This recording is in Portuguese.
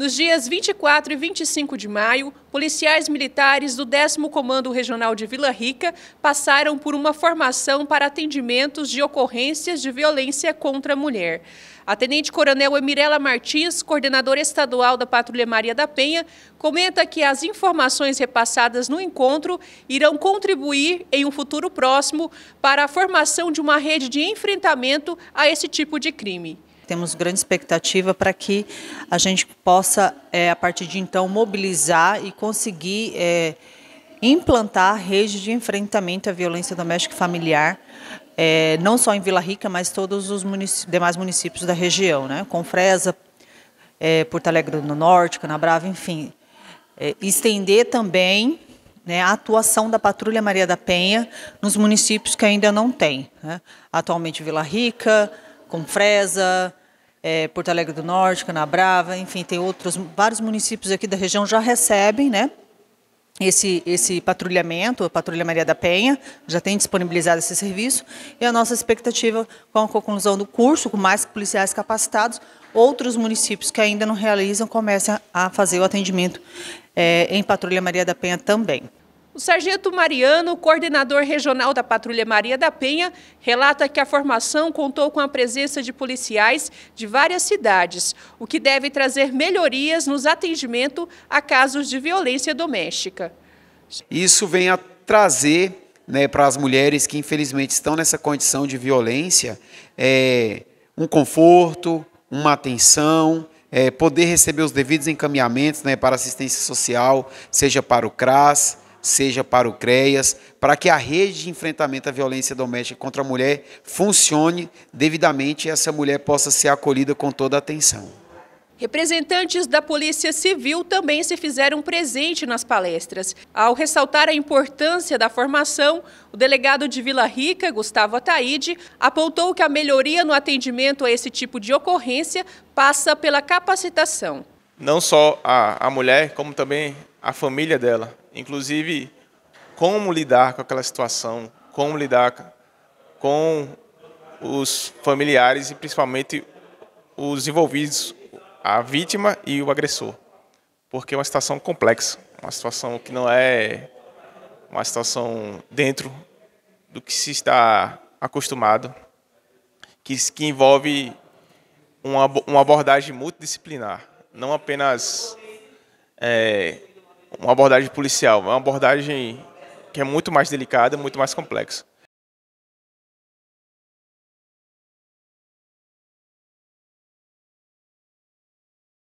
Nos dias 24 e 25 de maio, policiais militares do 10 Comando Regional de Vila Rica passaram por uma formação para atendimentos de ocorrências de violência contra a mulher. A Tenente Coronel Emirela Martins, coordenadora estadual da Patrulha Maria da Penha, comenta que as informações repassadas no encontro irão contribuir em um futuro próximo para a formação de uma rede de enfrentamento a esse tipo de crime temos grande expectativa para que a gente possa, é, a partir de então, mobilizar e conseguir é, implantar rede de enfrentamento à violência doméstica e familiar, é, não só em Vila Rica, mas todos os municípios, demais municípios da região, né? com Fresa, é, Porto Alegre do Norte, Canabrava, enfim. É, estender também né, a atuação da Patrulha Maria da Penha nos municípios que ainda não tem. Né? Atualmente Vila Rica, Confresa, é, Porto Alegre do Norte, Canabrava, enfim, tem outros, vários municípios aqui da região já recebem, né? Esse, esse patrulhamento, a Patrulha Maria da Penha, já tem disponibilizado esse serviço, e a nossa expectativa com a conclusão do curso, com mais policiais capacitados, outros municípios que ainda não realizam comecem a fazer o atendimento é, em Patrulha Maria da Penha também. O sargento Mariano, coordenador regional da Patrulha Maria da Penha, relata que a formação contou com a presença de policiais de várias cidades, o que deve trazer melhorias nos atendimento a casos de violência doméstica. Isso vem a trazer né, para as mulheres que infelizmente estão nessa condição de violência é, um conforto, uma atenção, é, poder receber os devidos encaminhamentos né, para assistência social, seja para o CRAS, seja para o CREAS, para que a rede de enfrentamento à violência doméstica contra a mulher funcione devidamente e essa mulher possa ser acolhida com toda a atenção. Representantes da Polícia Civil também se fizeram presente nas palestras. Ao ressaltar a importância da formação, o delegado de Vila Rica, Gustavo Ataíde, apontou que a melhoria no atendimento a esse tipo de ocorrência passa pela capacitação. Não só a, a mulher, como também a família dela, inclusive como lidar com aquela situação, como lidar com os familiares e principalmente os envolvidos, a vítima e o agressor. Porque é uma situação complexa, uma situação que não é uma situação dentro do que se está acostumado, que, que envolve uma, uma abordagem multidisciplinar, não apenas é, uma abordagem policial, é uma abordagem que é muito mais delicada, muito mais complexa.